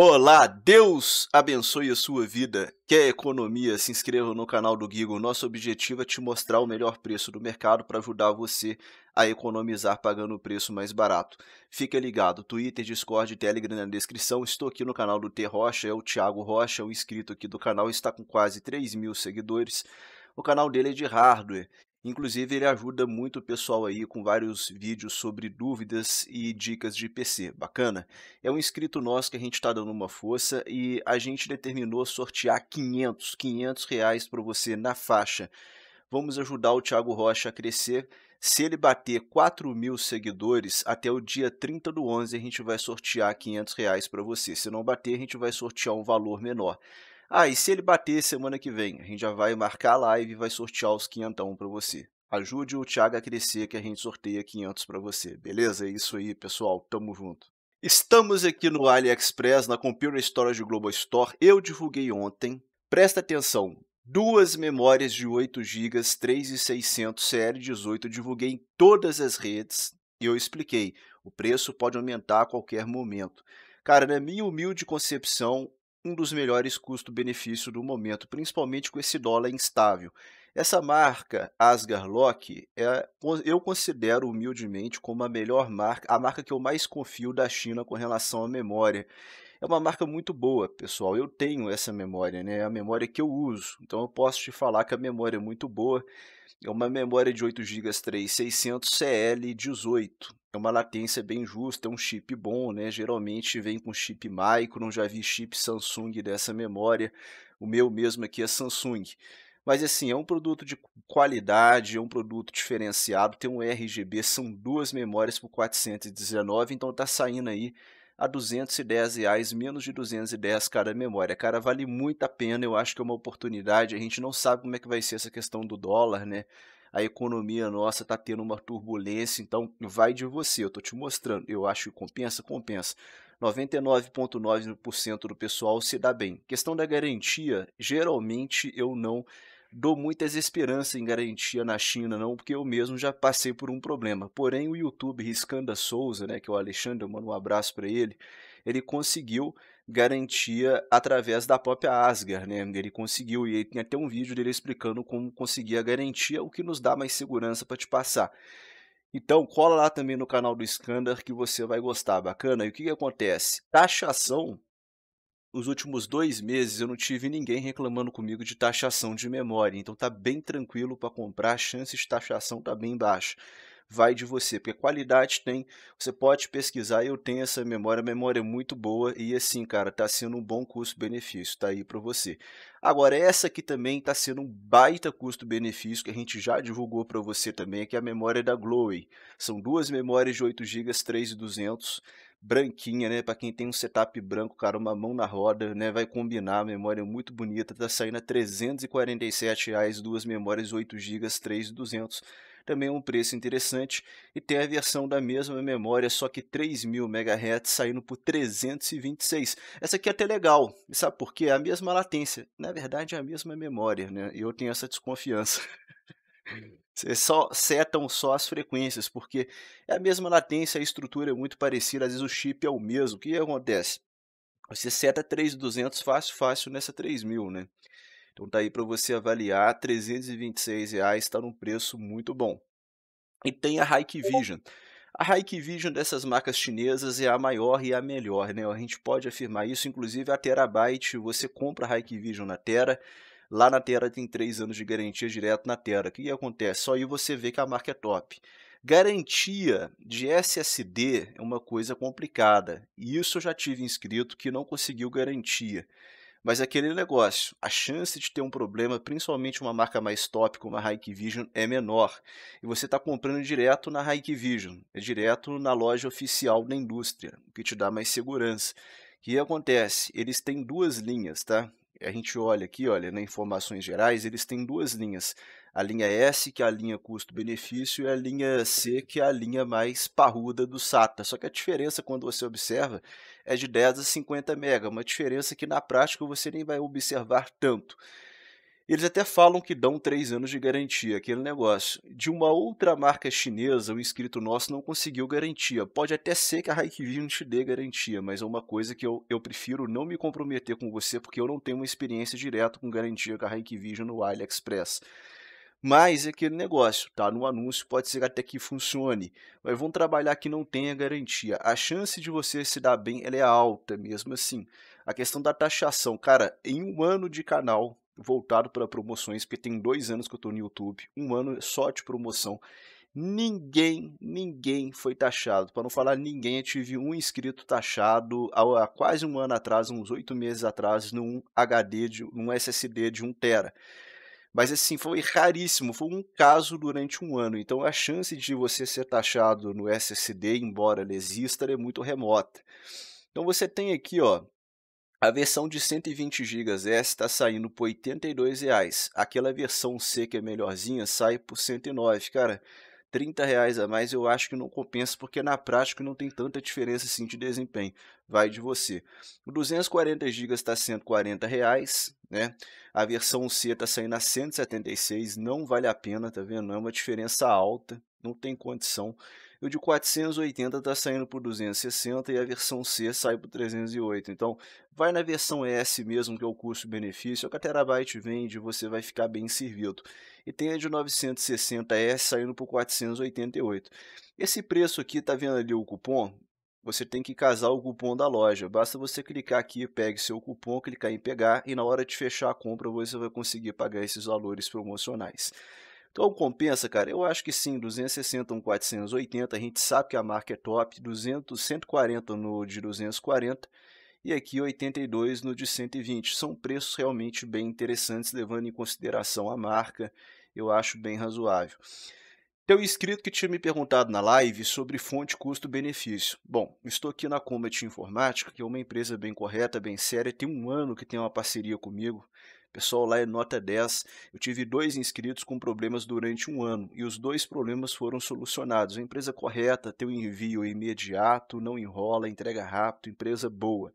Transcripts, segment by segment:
Olá, Deus abençoe a sua vida. Quer economia? Se inscreva no canal do Gigo. Nosso objetivo é te mostrar o melhor preço do mercado para ajudar você a economizar pagando o preço mais barato. Fica ligado, Twitter, Discord, Telegram na descrição. Estou aqui no canal do T Rocha, é o Thiago Rocha, um inscrito aqui do canal, está com quase 3 mil seguidores. O canal dele é de hardware Inclusive, ele ajuda muito o pessoal aí com vários vídeos sobre dúvidas e dicas de PC. Bacana? É um inscrito nosso que a gente está dando uma força e a gente determinou sortear 500, 500 reais para você na faixa. Vamos ajudar o Thiago Rocha a crescer. Se ele bater 4 mil seguidores, até o dia 30 do 11 a gente vai sortear 500 reais para você. Se não bater, a gente vai sortear um valor menor. Ah, e se ele bater semana que vem, a gente já vai marcar a live e vai sortear os 500 para você. Ajude o Thiago a crescer que a gente sorteia 500 para você, beleza? É isso aí, pessoal, tamo junto. Estamos aqui no AliExpress, na Computer Storage Global Store. Eu divulguei ontem. Presta atenção, duas memórias de 8 GB 3600 CL18 divulguei em todas as redes e eu expliquei, o preço pode aumentar a qualquer momento. Cara, na minha humilde concepção, um dos melhores custo-benefício do momento, principalmente com esse dólar instável. Essa marca Asgar Lock é, eu considero humildemente como a melhor marca, a marca que eu mais confio da China com relação à memória. É uma marca muito boa, pessoal. Eu tenho essa memória, né? É a memória que eu uso. Então eu posso te falar que a memória é muito boa. É uma memória de 8 GB 3600 CL18. É uma latência bem justa, é um chip bom, né? Geralmente vem com chip Micron, já vi chip Samsung dessa memória. O meu mesmo aqui é Samsung. Mas assim, é um produto de qualidade, é um produto diferenciado, tem um RGB, são duas memórias por 419, então tá saindo aí a 210 reais, menos de 210 cada memória. Cara, vale muito a pena, eu acho que é uma oportunidade. A gente não sabe como é que vai ser essa questão do dólar, né? a economia nossa está tendo uma turbulência, então vai de você, eu estou te mostrando. Eu acho que compensa, compensa. 99,9% do pessoal se dá bem. Questão da garantia, geralmente eu não dou muitas esperanças em garantia na China, não, porque eu mesmo já passei por um problema. Porém, o YouTube Riscanda Souza, né, que é o Alexandre, eu mando um abraço para ele, ele conseguiu garantia através da própria Asgard, né? Ele conseguiu e aí tem até um vídeo dele explicando como conseguir a garantia, o que nos dá mais segurança para te passar. Então, cola lá também no canal do Scanner que você vai gostar, bacana? E o que, que acontece? Taxação os últimos dois meses eu não tive ninguém reclamando comigo de taxação de memória, então tá bem tranquilo para comprar, a chance de taxação tá bem baixa vai de você, porque qualidade tem, você pode pesquisar, eu tenho essa memória, a memória é muito boa e assim, cara, tá sendo um bom custo-benefício, tá aí para você. Agora, essa aqui também está sendo um baita custo-benefício que a gente já divulgou para você também, que é a memória da Glowy. São duas memórias de 8 GB, 3200 branquinha, né? Para quem tem um setup branco, cara, uma mão na roda, né? Vai combinar, memória é muito bonita, tá saindo a 347 reais, duas memórias 8 GB, 3200 também é um preço interessante e tem a versão da mesma memória, só que 3000 MHz saindo por 326. Essa aqui é até legal, sabe por quê? É a mesma latência, na verdade é a mesma memória, né? Eu tenho essa desconfiança. Você uhum. só setam só as frequências, porque é a mesma latência, a estrutura é muito parecida, às vezes o chip é o mesmo. O que acontece? Você seta 3200 fácil, fácil nessa 3000, né? Então tá aí para você avaliar, 326 reais está num preço muito bom. E tem a Hike Vision. A Hike Vision dessas marcas chinesas é a maior e a melhor, né? A gente pode afirmar isso, inclusive a Terabyte, você compra a Hike Vision na Terra Lá na Terra tem 3 anos de garantia direto na Terra. O que acontece? Só aí você vê que a marca é top. Garantia de SSD é uma coisa complicada. E isso eu já tive inscrito que não conseguiu garantia. Mas é aquele negócio, a chance de ter um problema, principalmente uma marca mais top como a Hikvision, é menor. E você está comprando direto na Hikvision, é direto na loja oficial da indústria, o que te dá mais segurança. O que acontece? Eles têm duas linhas, tá? a gente olha aqui, olha, né, informações gerais, eles têm duas linhas. A linha S, que é a linha custo-benefício, e a linha C, que é a linha mais parruda do SATA. Só que a diferença, quando você observa, é de 10 a 50 mega, uma diferença que na prática você nem vai observar tanto. Eles até falam que dão três anos de garantia, aquele negócio. De uma outra marca chinesa, o inscrito nosso não conseguiu garantia. Pode até ser que a Haikyuu te dê garantia, mas é uma coisa que eu, eu prefiro não me comprometer com você, porque eu não tenho uma experiência direta com garantia com a Haikyuu no AliExpress. Mas é aquele negócio, tá? No anúncio pode ser até que funcione, mas vão trabalhar que não tenha garantia. A chance de você se dar bem ela é alta mesmo assim. A questão da taxação, cara, em um ano de canal, voltado para promoções, porque tem dois anos que eu estou no YouTube, um ano só de promoção. Ninguém, ninguém foi taxado. Para não falar ninguém, eu tive um inscrito taxado há quase um ano atrás, uns oito meses atrás, num HD, de, num SSD de 1 tera. Mas assim, foi raríssimo, foi um caso durante um ano. Então a chance de você ser taxado no SSD, embora ele exista, é muito remota. Então você tem aqui, ó, a versão de 120 GB S está saindo por R$ 82,00. Aquela versão C que é melhorzinha sai por R$ 109, cara. R$ 30,00 a mais eu acho que não compensa porque na prática não tem tanta diferença assim de desempenho. Vai de você. O 240 GB está R$ 140,00, né? A versão C está saindo a R$ 176, não vale a pena, tá vendo? É uma diferença alta, não tem condição e o de 480 está saindo por 260 e a versão C sai por 308. Então, vai na versão S mesmo, que é o custo-benefício, a Terabyte vende, você vai ficar bem servido. E tem a de 960S saindo por 488. Esse preço aqui, tá vendo ali o cupom? você tem que casar o cupom da loja. Basta você clicar aqui, pegue seu cupom, clicar em pegar e na hora de fechar a compra você vai conseguir pagar esses valores promocionais. Então compensa, cara? Eu acho que sim, 260 um 480, a gente sabe que a marca é top, 200, 140 no de 240 e aqui 82 no de 120. São preços realmente bem interessantes, levando em consideração a marca, eu acho bem razoável. Tem um inscrito que tinha me perguntado na live sobre fonte custo-benefício. Bom, estou aqui na Combat Informática, que é uma empresa bem correta, bem séria, tem um ano que tem uma parceria comigo, Pessoal lá é nota 10. Eu tive dois inscritos com problemas durante um ano e os dois problemas foram solucionados. A empresa correta, tem o envio imediato, não enrola, entrega rápido, empresa boa.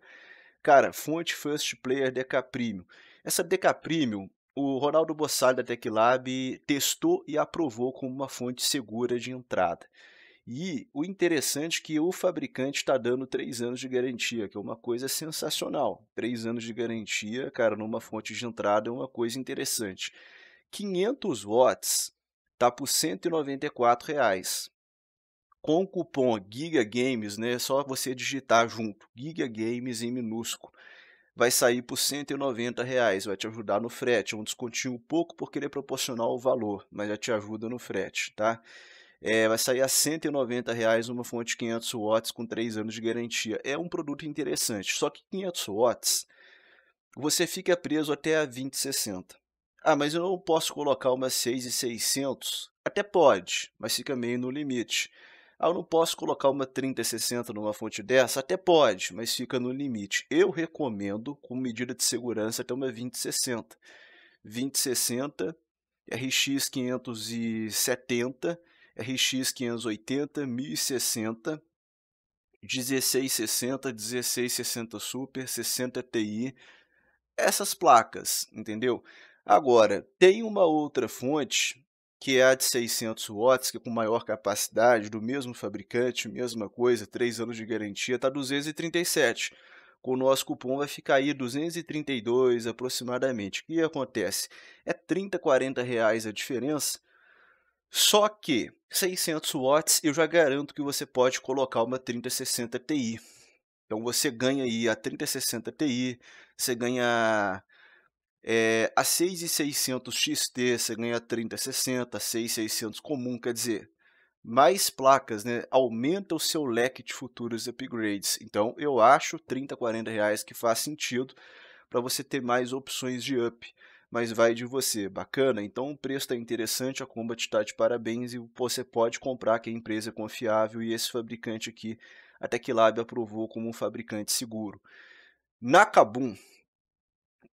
Cara, fonte First Player Decapremium. Essa Decapremium, o Ronaldo Bossali da TechLab testou e aprovou como uma fonte segura de entrada. E o interessante é que o fabricante está dando três anos de garantia, que é uma coisa sensacional. Três anos de garantia, cara, numa fonte de entrada é uma coisa interessante. 500 watts está por 194 reais. Com o cupom Giga Games, né, é só você digitar junto, Giga Games em minúsculo. Vai sair por 190 reais, vai te ajudar no frete. É um descontinho pouco porque ele é proporcional ao valor, mas já te ajuda no frete, tá? É, vai sair a 190 reais uma fonte 500 watts com 3 anos de garantia. É um produto interessante, só que 500 watts você fica preso até a 2060. Ah, mas eu não posso colocar uma 6600? Até pode, mas fica meio no limite. Ah, eu não posso colocar uma 3060 numa fonte dessa? Até pode, mas fica no limite. Eu recomendo, com medida de segurança, até uma 2060. 2060, RX 570 RX 580, 1060, 1660, 1660 Super, 60 Ti, essas placas, entendeu? Agora, tem uma outra fonte, que é a de 600 watts, que é com maior capacidade, do mesmo fabricante, mesma coisa, 3 anos de garantia, está 237. Com o nosso cupom vai ficar aí 232 aproximadamente. O que acontece? É 30, 40 reais a diferença, só que 600 watts eu já garanto que você pode colocar uma 3060 Ti. Então você ganha aí a 3060 Ti, você ganha é, a 6600 XT, você ganha a 3060, a 6600 comum, quer dizer, mais placas, né? Aumenta o seu leque de futuros upgrades. Então eu acho 30, 40 reais que faz sentido para você ter mais opções de up mas vai de você. Bacana? Então o preço está interessante, a Combat está de parabéns e você pode comprar que a empresa é confiável e esse fabricante aqui, a TechLab aprovou como um fabricante seguro. Na Kabum,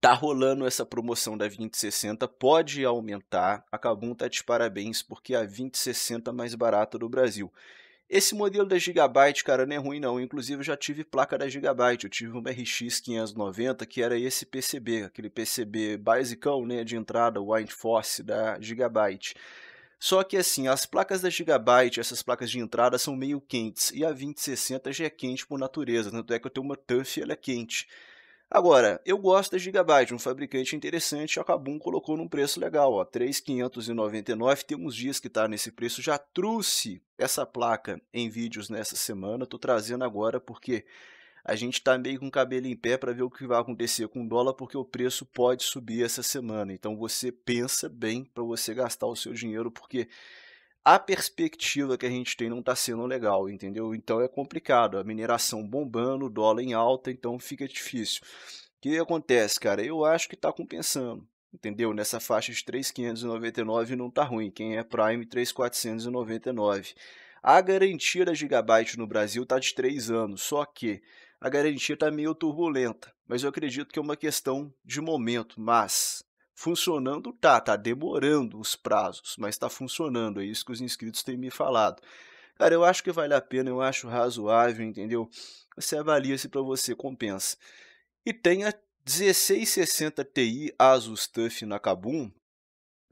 tá rolando essa promoção da 2060, pode aumentar. A Kabum tá de parabéns porque é a 2060 mais barata do Brasil. Esse modelo da Gigabyte, cara, não é ruim não. Inclusive, eu já tive placa da Gigabyte. Eu tive uma RX 590, que era esse PCB, aquele PCB basicão, né, de entrada, White Force da Gigabyte. Só que assim, as placas da Gigabyte, essas placas de entrada, são meio quentes. E a 2060 já é quente por natureza, tanto é que eu tenho uma TUF e ela é quente. Agora, eu gosto da Gigabyte, um fabricante interessante, a Kabum colocou num preço legal, ó, 3.599, tem uns dias que está nesse preço, já trouxe essa placa em vídeos nessa semana, estou trazendo agora porque a gente está meio com o cabelo em pé para ver o que vai acontecer com o dólar, porque o preço pode subir essa semana. Então você pensa bem para você gastar o seu dinheiro, porque a perspectiva que a gente tem não está sendo legal, entendeu? Então é complicado. A mineração bombando, o dólar em alta, então fica difícil. O que acontece, cara? Eu acho que está compensando entendeu? Nessa faixa de 3.599 não tá ruim, quem é Prime 3.499. A garantia da Gigabyte no Brasil tá de 3 anos, só que a garantia tá meio turbulenta, mas eu acredito que é uma questão de momento, mas funcionando tá, tá demorando os prazos, mas está funcionando, é isso que os inscritos têm me falado. Cara, eu acho que vale a pena, eu acho razoável, entendeu? Você avalia se para você compensa. E tem a 1660 Ti Asus TUF na Kabum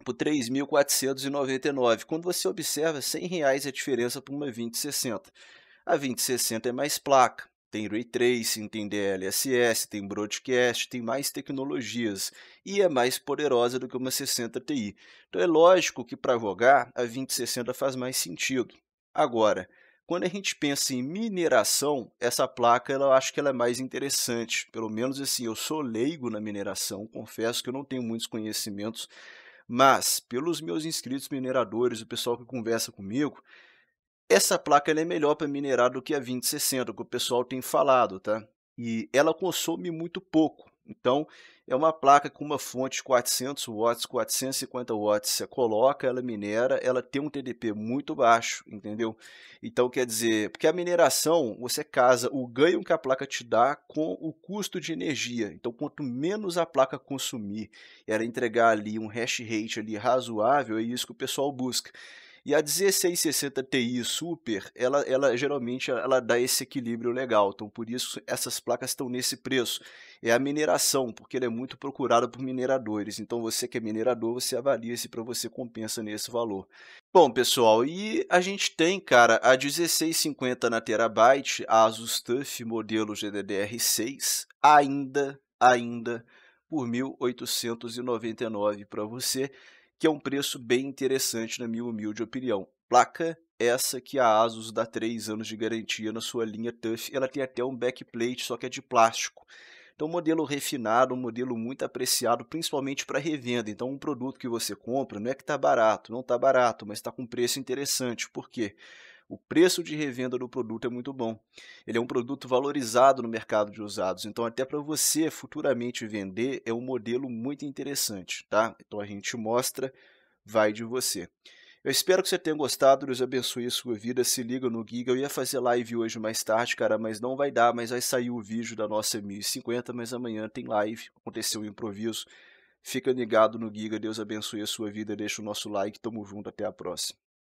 por 3.499. Quando você observa, 100 reais é a diferença para uma 2060. A 2060 é mais placa. Tem ray tracing, tem DLSS, tem broadcast, tem mais tecnologias e é mais poderosa do que uma 60 Ti. Então é lógico que para jogar a 2060 faz mais sentido. Agora, quando a gente pensa em mineração, essa placa ela, eu acho que ela é mais interessante. Pelo menos assim, eu sou leigo na mineração, confesso que eu não tenho muitos conhecimentos, mas pelos meus inscritos mineradores, o pessoal que conversa comigo, essa placa é melhor para minerar do que a 2060, que o pessoal tem falado, tá? E ela consome muito pouco. Então, é uma placa com uma fonte 400 watts, 450 watts, você coloca, ela minera, ela tem um TDP muito baixo, entendeu? Então, quer dizer, porque a mineração, você casa o ganho que a placa te dá com o custo de energia. Então, quanto menos a placa consumir, ela entregar ali um hash rate ali razoável, é isso que o pessoal busca. E a 1660 Ti Super, ela, ela geralmente ela dá esse equilíbrio legal. Então, por isso, essas placas estão nesse preço. É a mineração, porque ela é muito procurada por mineradores. Então, você que é minerador, você avalia se para você compensa nesse valor. Bom, pessoal, e a gente tem, cara, a 1650 na Terabyte, a Asus TUF modelo GDDR6, ainda, ainda por 1.899 para você que é um preço bem interessante, na minha humilde opinião. Placa essa que a Asus dá 3 anos de garantia na sua linha Tough. Ela tem até um backplate, só que é de plástico. Então, um modelo refinado, um modelo muito apreciado, principalmente para revenda. Então, um produto que você compra não é que está barato, não está barato, mas está com preço interessante. Por quê? o preço de revenda do produto é muito bom. Ele é um produto valorizado no mercado de usados, então até para você futuramente vender é um modelo muito interessante, tá? Então a gente mostra, vai de você. Eu espero que você tenha gostado, Deus abençoe a sua vida, se liga no Giga, eu ia fazer live hoje mais tarde, cara, mas não vai dar, mas vai sair o vídeo da nossa 1050, mas amanhã tem live, aconteceu um improviso, fica ligado no Giga, Deus abençoe a sua vida, deixa o nosso like, tamo junto, até a próxima.